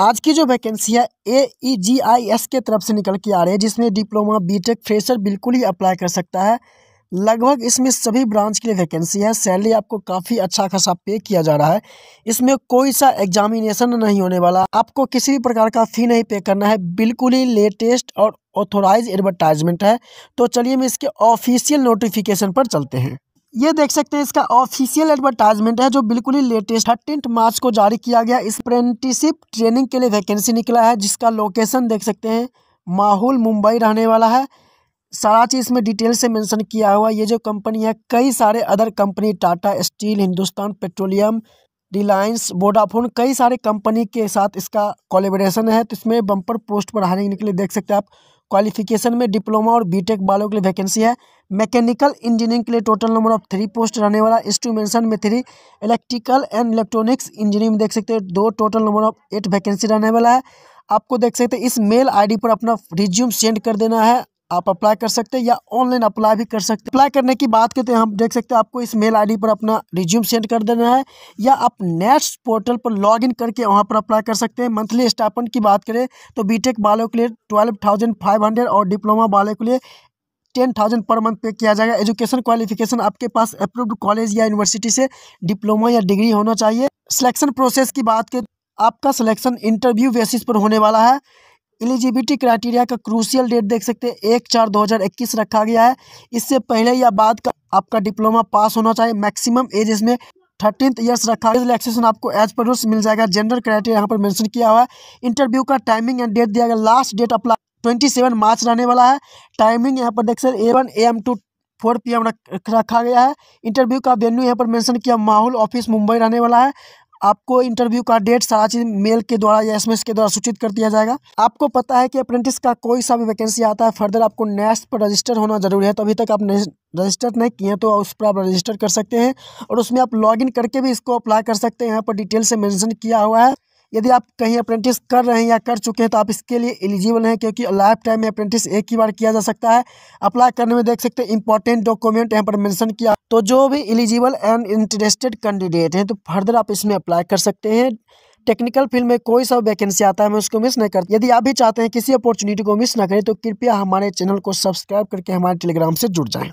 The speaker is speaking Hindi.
आज की जो वैकेंसी है ए ई जी आई एस के तरफ से निकल के आ रही है जिसमें डिप्लोमा बीटेक फ्रेशर बिल्कुल ही अप्लाई कर सकता है लगभग इसमें सभी ब्रांच के लिए वैकेंसी है सैलरी आपको काफ़ी अच्छा खासा पे किया जा रहा है इसमें कोई सा एग्जामिनेशन नहीं होने वाला आपको किसी भी प्रकार का फ़ी नहीं पे करना है बिल्कुल ही लेटेस्ट और ऑथोराइज एडवर्टाइजमेंट है तो चलिए हम इसके ऑफिशियल नोटिफिकेशन पर चलते हैं ये देख सकते हैं इसका ऑफिशियल एडवर्टाइजमेंट है जो बिल्कुल ही लेटेस्ट थर्टीन मार्च को जारी किया गया इस अप्रेंटिसिप ट्रेनिंग के लिए वैकेंसी निकला है जिसका लोकेशन देख सकते हैं माहौल मुंबई रहने वाला है सारा चीज़ इसमें डिटेल से मेंशन किया हुआ ये जो कंपनी है कई सारे other company Tata steel Hindustan petroleum Reliance Vodafone कई सारे कंपनी के साथ इसका कोलेबोरेशन है तो इसमें बम्पर पोस्ट पर हारने के लिए देख सकते हैं आप क्वालिफिकेशन में डिप्लोमा और बीटेक वालों के लिए वैकेंसी है मैकेनिकल इंजीनियरिंग के लिए total number of three post रहने वाला इंस्ट्रूमेंशन में three electrical and electronics engineering में देख सकते हैं दो total number of eight vacancy रहने वाला है आपको देख सकते हैं इस मेल आईडी पर अपना रिज्यूम सेंड कर देना है आप अप्लाई कर सकते हैं या ऑनलाइन अप्लाई भी कर सकते हैं अप्लाई करने की बात करते हैं हम देख सकते हैं आपको इस मेल आईडी पर अपना रिज्यूम सेंड कर देना है या आप नेट पोर्टल पर लॉगिन करके वहाँ पर अप्लाई कर सकते हैं मंथली स्टापन की बात करें तो बीटेक वालों के लिए ट्वेल्व थाउजेंड फाइव हंड्रेड और डिप्लोमा बालों के लिए टेन थाउजेंड पर मंथ पे किया जाएगा एजुकेशन क्वालिफिकेशन आपके पास अप्रूव्ड कॉलेज या यूनिवर्सिटी से डिप्लोमा या डिग्री होना चाहिए सिलेक्शन प्रोसेस की बात करें आपका सिलेक्शन इंटरव्यू बेसिस पर होने वाला है एलिजिबिलिटी क्राइटेरिया का क्रूशियल डेट देख सकते हैं एक चार 2021 रखा गया है इससे पहले या बाद का आपका डिप्लोमा पास होना चाहिए मैक्सिमम एज इसमें थर्टीन ईयर्स रखा रिलैक्सेशन आपको एज पर रूल्स मिल जाएगा जेंडर क्राइटेरिया यहाँ पर मेंशन किया हुआ है इंटरव्यू का टाइमिंग एंड डेट दिया गया last date apply twenty seven March रहने वाला है टाइमिंग यहाँ पर देख सकते a one M to four P रखा गया है इंटरव्यू का वेन्यू यहाँ पर मेंशन किया माहौल ऑफिस मुंबई रहने वाला है आपको इंटरव्यू का डेट सारा चीज़ मेल के द्वारा या एसएमएस के द्वारा सूचित कर दिया जाएगा आपको पता है कि अप्रेंटिस का कोई सा भी वैकेंसी आता है फर्दर आपको नेस्ट पर रजिस्टर होना जरूरी है तो अभी तक आप रजिस्टर नहीं किए तो उस पर आप रजिस्टर कर सकते हैं और उसमें आप लॉग करके भी इसको अप्लाई कर सकते हैं यहाँ पर डिटेल से मैंशन किया हुआ है यदि आप कहीं अप्रेंटिस कर रहे हैं या कर चुके हैं तो आप इसके लिए एलिजिबल हैं क्योंकि लाइफ टाइम में अप्रेंटिस एक ही बार किया जा सकता है अप्लाई करने में देख सकते हैं इंपॉर्टेंट डॉक्यूमेंट यहाँ पर मेंशन किया तो जो भी एलिजिबल एंड इंटरेस्टेड कैंडिडेट हैं तो फर्दर आप इसमें अप्लाई कर सकते हैं टेक्निकल फील्ड में कोई सा वैकेंसी आता है मैं उसको मिस नहीं करती यदि आप भी चाहते हैं किसी अपॉर्चुनिटी को मिस ना करें तो कृपया हमारे चैनल को सब्सक्राइब करके हमारे टेलीग्राम से जुड़ जाएँ